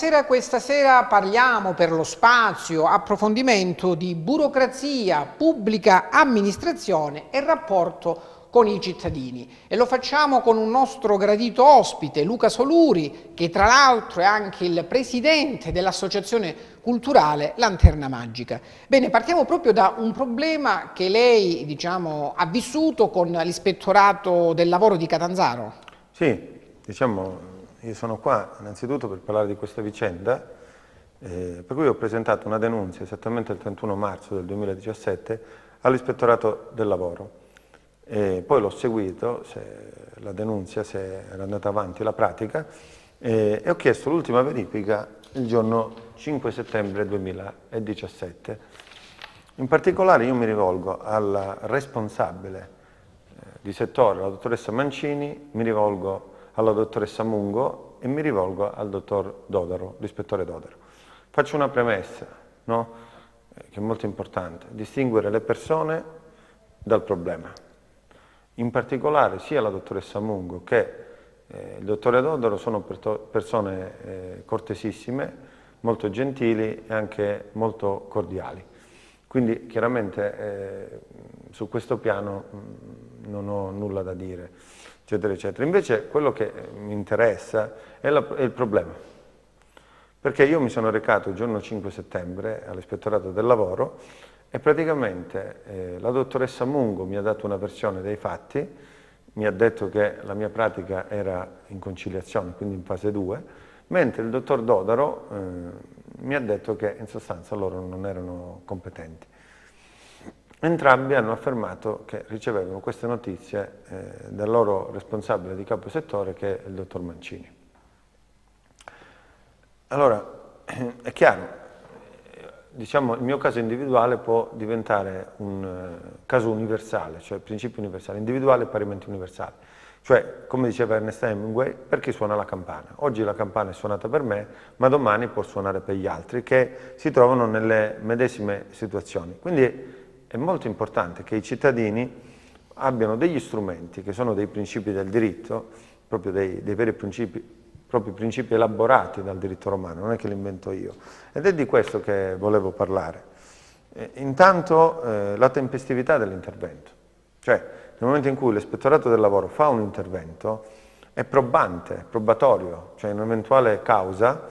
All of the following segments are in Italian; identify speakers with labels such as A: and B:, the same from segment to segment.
A: sera, questa sera parliamo per lo spazio approfondimento di burocrazia, pubblica amministrazione e rapporto con i cittadini e lo facciamo con un nostro gradito ospite, Luca Soluri, che tra l'altro è anche il presidente dell'associazione culturale Lanterna Magica. Bene, partiamo proprio da un problema che lei diciamo, ha vissuto con l'ispettorato del lavoro di Catanzaro.
B: Sì, diciamo io sono qua innanzitutto per parlare di questa vicenda, eh, per cui ho presentato una denuncia esattamente il 31 marzo del 2017 all'ispettorato del lavoro. E poi l'ho seguito, la denuncia, se era andata avanti la pratica, eh, e ho chiesto l'ultima verifica il giorno 5 settembre 2017. In particolare io mi rivolgo alla responsabile eh, di settore, la dottoressa Mancini, mi rivolgo alla dottoressa Mungo e mi rivolgo al dottor Dodaro, l'ispettore Dodaro. Faccio una premessa, no? Eh, che è molto importante, distinguere le persone dal problema. In particolare sia la dottoressa Mungo che eh, il dottore Dodaro sono persone eh, cortesissime, molto gentili e anche molto cordiali. Quindi chiaramente eh, su questo piano mh, mm, non ho nulla da dire eccetera, eccetera. Invece quello che mi interessa è, la, è il problema. Perché io mi sono recato il giorno 5 settembre all'ispettorato del lavoro e praticamente eh, la dottoressa Mungo mi ha dato una versione dei fatti, mi ha detto che la mia pratica era in conciliazione, quindi in fase 2, mentre il dottor Dodaro eh, mi ha detto che in sostanza loro non erano competenti. Entrambi hanno affermato che ricevevano queste notizie eh, dal loro responsabile di capo settore che è il dottor Mancini. Allora, è chiaro, diciamo, il mio caso individuale può diventare un eh, caso universale, cioè principio universale, individuale e parimenti universale. Cioè, come diceva Ernest Hemingway, per chi suona la campana? Oggi la campana è suonata per me, ma domani può suonare per gli altri che si trovano nelle medesime situazioni. Quindi è molto importante che i cittadini abbiano degli strumenti che sono dei principi del diritto, proprio dei, dei veri principi, proprio principi elaborati dal diritto romano, non è che li invento io. Ed è di questo che volevo parlare. Eh, intanto eh, la tempestività dell'intervento, cioè nel momento in cui l'ispettorato del lavoro fa un intervento è probante, è probatorio, cioè in un'eventuale causa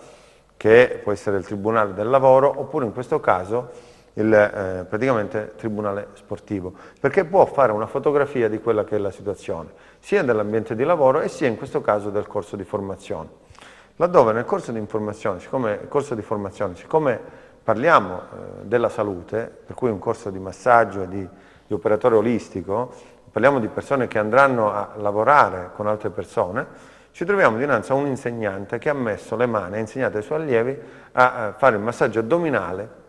B: che può essere il tribunale del lavoro oppure in questo caso il eh, praticamente tribunale sportivo, perché può fare una fotografia di quella che è la situazione, sia dell'ambiente di lavoro e sia in questo caso del corso di formazione. Laddove nel corso di, siccome, corso di formazione, siccome parliamo eh, della salute, per cui un corso di massaggio e di, di operatore olistico, parliamo di persone che andranno a lavorare con altre persone, ci troviamo dinanzi a un insegnante che ha messo le mani, ha insegnato ai suoi allievi a eh, fare il massaggio addominale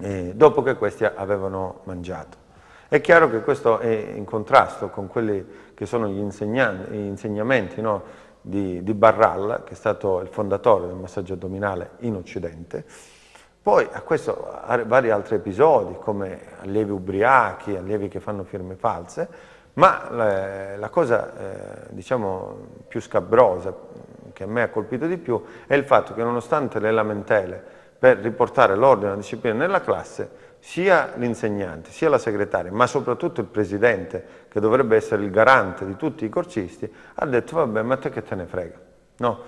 B: eh, dopo che questi avevano mangiato. È chiaro che questo è in contrasto con quelli che sono gli, gli insegnamenti no, di, di Barral, che è stato il fondatore del massaggio addominale in Occidente, poi a questo a vari altri episodi come allievi ubriachi, allievi che fanno firme false, ma la, eh, la cosa eh, diciamo, più scabrosa che a me ha colpito di più è il fatto che nonostante le lamentele per riportare l'ordine e la disciplina nella classe sia l'insegnante, sia la segretaria, ma soprattutto il presidente, che dovrebbe essere il garante di tutti i corsisti, ha detto vabbè ma te che te ne frega. No.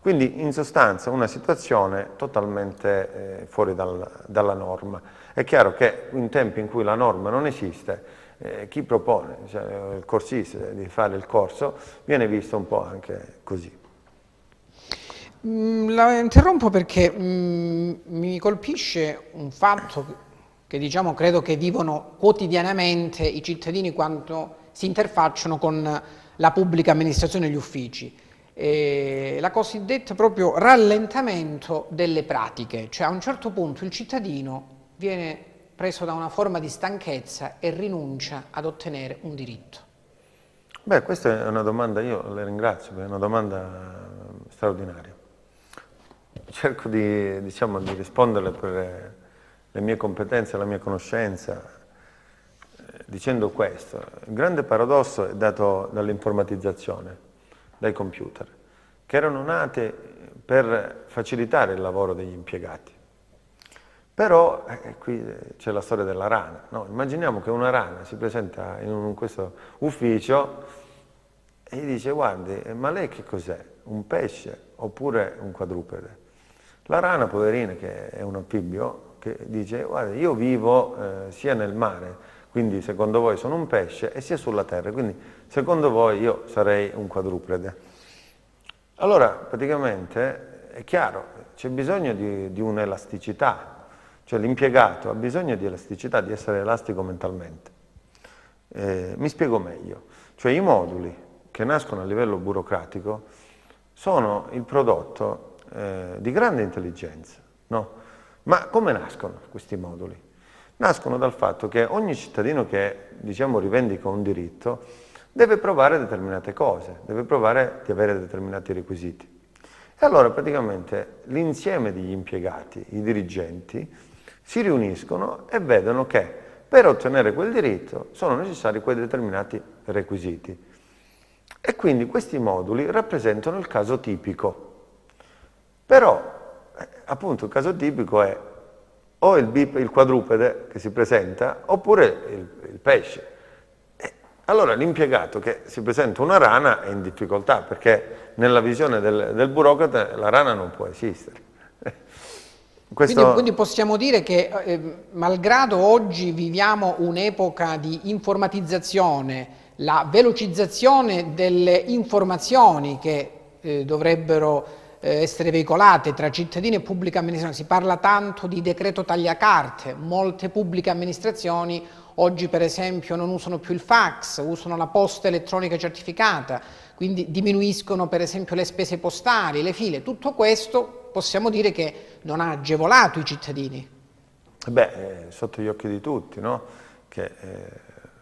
B: Quindi in sostanza una situazione totalmente eh, fuori dal, dalla norma. È chiaro che in tempi in cui la norma non esiste, eh, chi propone, cioè, il corsista di fare il corso, viene visto un po' anche così.
A: Mm, la interrompo perché mh, mm, mi colpisce un fatto che diciamo, credo che vivono quotidianamente i cittadini quando si interfacciano con la pubblica amministrazione e gli uffici. E la cosiddetta proprio rallentamento delle pratiche, cioè a un certo punto il cittadino viene preso da una forma di stanchezza e rinuncia ad ottenere un diritto.
B: Beh, questa è una domanda, io le ringrazio, è una domanda eh, straordinaria cerco di, diciamo, di risponderle per eh, le mie competenze, la mia conoscenza, eh, dicendo questo. Il grande paradosso è dato dall'informatizzazione, dai computer, che erano nate per facilitare il lavoro degli impiegati. Però eh, qui eh, c'è la storia della rana. No? Immaginiamo che una rana si presenta in, un, in questo ufficio e gli dice guardi, ma lei che cos'è? Un pesce oppure un quadrupede? La rana, poverina, che è un anfibio, che dice, guarda, io vivo eh, sia nel mare, quindi secondo voi sono un pesce, e sia sulla terra, quindi secondo voi io sarei un quadruplede. Allora, praticamente, è chiaro, c'è bisogno di, di un'elasticità, cioè l'impiegato ha bisogno di elasticità, di essere elastico mentalmente. Eh, mi spiego meglio, cioè i moduli che nascono a livello burocratico sono il prodotto eh, di grande intelligenza. No? Ma come nascono questi moduli? Nascono dal fatto che ogni cittadino che diciamo, rivendica un diritto deve provare determinate cose, deve provare di avere determinati requisiti. E allora praticamente l'insieme degli impiegati, i dirigenti, si riuniscono e vedono che per ottenere quel diritto sono necessari quei determinati requisiti. E quindi questi moduli rappresentano il caso tipico. Però, eh, appunto, il caso tipico è o il, bip, il quadrupede che si presenta oppure il, il pesce. allora l'impiegato che si presenta una rana è in difficoltà perché nella visione del, del burocrata la rana non può esistere. Questo... Quindi, quindi,
A: possiamo dire che eh, malgrado oggi viviamo un'epoca di informatizzazione, la velocizzazione delle informazioni che eh, dovrebbero eh, essere veicolate tra cittadini e pubblica amministrazione. Si parla tanto di decreto tagliacarte, molte pubbliche amministrazioni oggi per esempio non usano più il fax, usano la posta elettronica certificata, quindi diminuiscono per esempio le spese postali, le file, tutto questo possiamo dire che non ha agevolato i cittadini.
B: Eh beh, è eh, sotto gli occhi di tutti, no? Che, eh,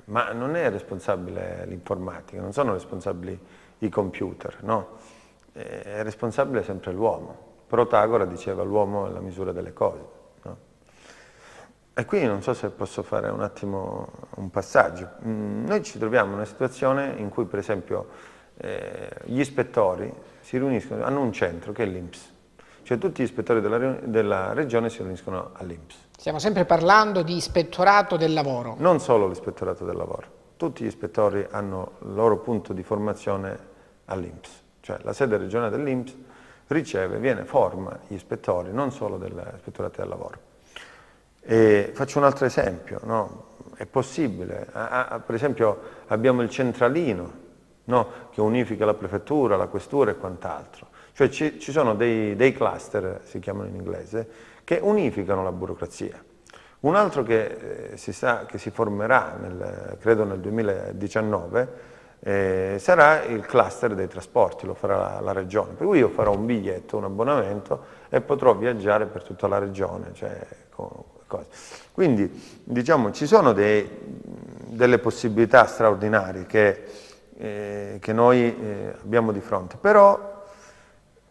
B: ma non è responsabile l'informatica, non sono responsabili i computer, no? Eh, è responsabile sempre l'uomo. Protagora diceva l'uomo è la misura delle cose. No? E qui non so se posso fare un attimo un passaggio. Mm, noi ci troviamo in una situazione in cui per esempio eh, gli ispettori si riuniscono, hanno un centro che è l'INPS. Cioè tutti gli ispettori della, della regione si riuniscono all'INPS.
A: Stiamo sempre parlando di ispettorato del lavoro.
B: Non solo l'ispettorato del lavoro, tutti gli ispettori hanno il loro punto di formazione all'INPS cioè la sede regionale dell'Inps riceve, viene, forma gli ispettori, non solo dell'ispettorato del lavoro. E faccio un altro esempio, no? è possibile, per esempio abbiamo il centralino no? che unifica la prefettura, la questura e quant'altro, cioè ci, ci sono dei, dei, cluster, si chiamano in inglese, che unificano la burocrazia. Un altro che, eh, si, sa, che si formerà, nel, credo nel 2019, eh, sarà il cluster dei trasporti, lo farà la, la, regione. Per cui io farò un biglietto, un abbonamento e potrò viaggiare per tutta la regione. Cioè, con, Quindi diciamo, ci sono dei, delle possibilità straordinarie che, eh, che noi eh, abbiamo di fronte, però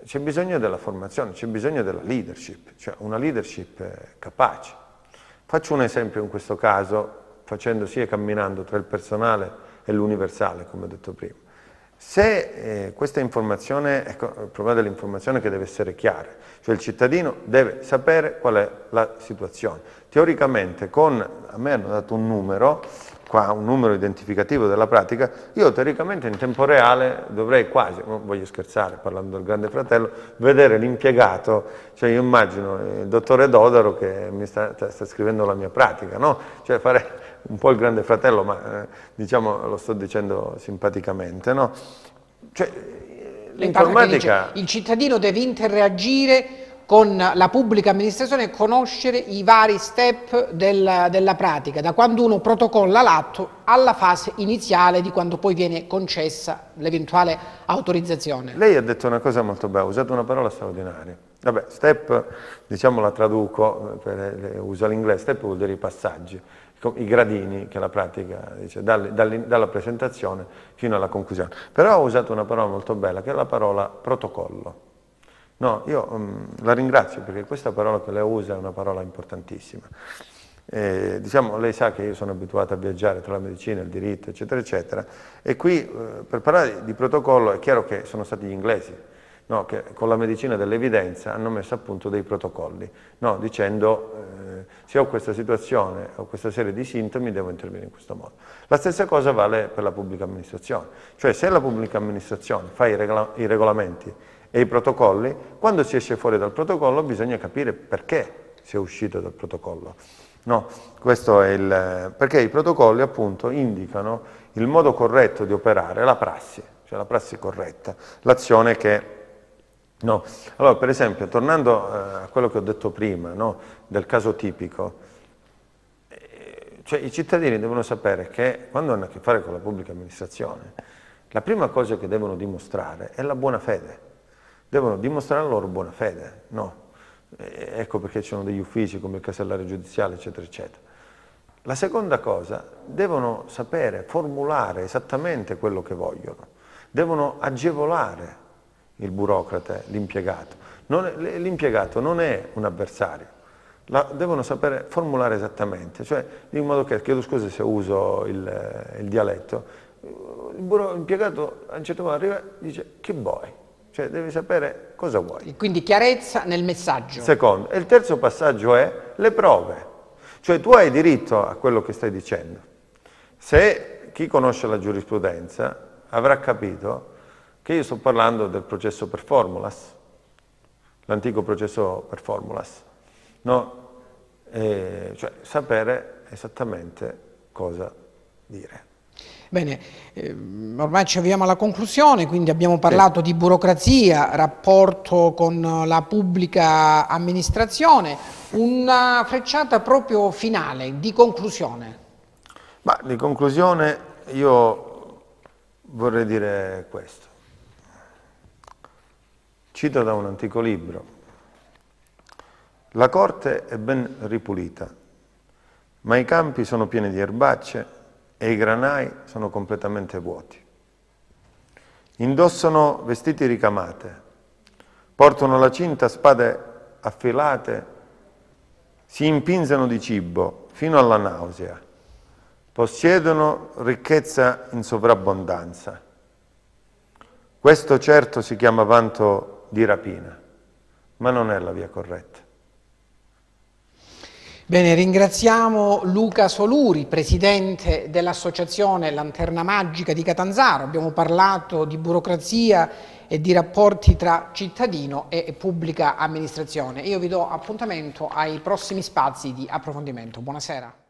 B: c'è bisogno della formazione, c'è bisogno della leadership, cioè una leadership eh, capace. Faccio un esempio in questo caso, facendo e camminando tra il personale è l'universale, come ho detto prima. Se eh, questa informazione, ecco, il problema dell'informazione che deve essere chiara, cioè il cittadino deve sapere qual è la situazione. Teoricamente con, a me hanno dato un numero, qua un numero identificativo della pratica, io teoricamente in tempo reale dovrei quasi, non oh, voglio scherzare parlando del grande fratello, vedere l'impiegato, cioè io immagino eh, il dottore Dodaro che mi sta, sta scrivendo la mia pratica, no? cioè fare un po' il grande fratello, ma eh, diciamo lo sto dicendo simpaticamente. No? Cioè, l'informatica... Il
A: cittadino deve interagire con la pubblica amministrazione conoscere i vari step del, della pratica, da quando uno protocolla l'atto alla fase iniziale di quando poi viene concessa l'eventuale autorizzazione.
B: Lei ha detto una cosa molto bella, ha usato una parola straordinaria. Vabbè, step, diciamo la traduco, eh, per, eh, uso l'inglese, step vuol dire i passaggi, i gradini che la pratica dice, dal, dall dalla presentazione fino alla conclusione. Però ha usato una parola molto bella, che è la parola protocollo. No, io um, la ringrazio perché questa parola che lei usa è una parola importantissima. Eh, diciamo, lei sa che io sono abituato a viaggiare tra la medicina, il diritto, eccetera, eccetera, e qui eh, per parlare di protocollo è chiaro che sono stati gli inglesi, no, che con la medicina dell'evidenza hanno messo a punto dei protocolli, no, dicendo eh, se ho questa situazione, o questa serie di sintomi, devo intervenire in questo modo. La stessa cosa vale per la pubblica amministrazione, cioè se la pubblica amministrazione fa i, regola i regolamenti e i protocolli, quando si esce fuori dal protocollo bisogna capire perché si è uscito dal protocollo. No, questo è il, perché i protocolli appunto indicano il modo corretto di operare, la prassi, cioè la prassi corretta, l'azione che... No. Allora, per esempio, tornando eh, a quello che ho detto prima, no, del caso tipico, cioè i cittadini devono sapere che quando hanno a che fare con la pubblica amministrazione, la prima cosa che devono dimostrare è la buona fede devono dimostrare la loro buona fede, no? E ecco perché ci sono degli uffici come il casellario giudiziale, eccetera, eccetera. La seconda cosa, devono sapere formulare esattamente quello che vogliono, devono agevolare il burocrate, l'impiegato. l'impiegato non è un avversario, la, devono sapere formulare esattamente, cioè in modo che, chiedo scusa se uso il, il dialetto, l'impiegato a un certo punto arriva e dice che vuoi? Cioè devi sapere cosa vuoi. Quindi chiarezza nel messaggio. Secondo. E il terzo passaggio è le prove. Cioè tu hai diritto a quello che stai dicendo. Se chi conosce la giurisprudenza avrà capito che io sto parlando del processo per formulas, l'antico processo per formulas, no? eh, cioè sapere esattamente cosa dire.
A: Bene, ehm, ormai ci avviamo alla conclusione, quindi abbiamo parlato sì. di burocrazia, rapporto con la pubblica amministrazione, una frecciata proprio finale, di conclusione.
B: Ma di conclusione io vorrei dire questo. Cito da un antico libro. La corte è ben ripulita, ma i campi sono pieni di erbacce e i granai sono completamente vuoti. Indossano vestiti ricamate, portano la cinta spade affilate, si impinzano di cibo fino alla nausea, possiedono ricchezza in sovrabbondanza. Questo certo si chiama vanto di rapina, ma non è la via corretta.
A: Bene, ringraziamo Luca Soluri, presidente dell'associazione Lanterna Magica di Catanzaro. Abbiamo parlato di burocrazia e di rapporti tra cittadino e pubblica amministrazione. Io vi do appuntamento ai prossimi spazi di approfondimento. Buonasera.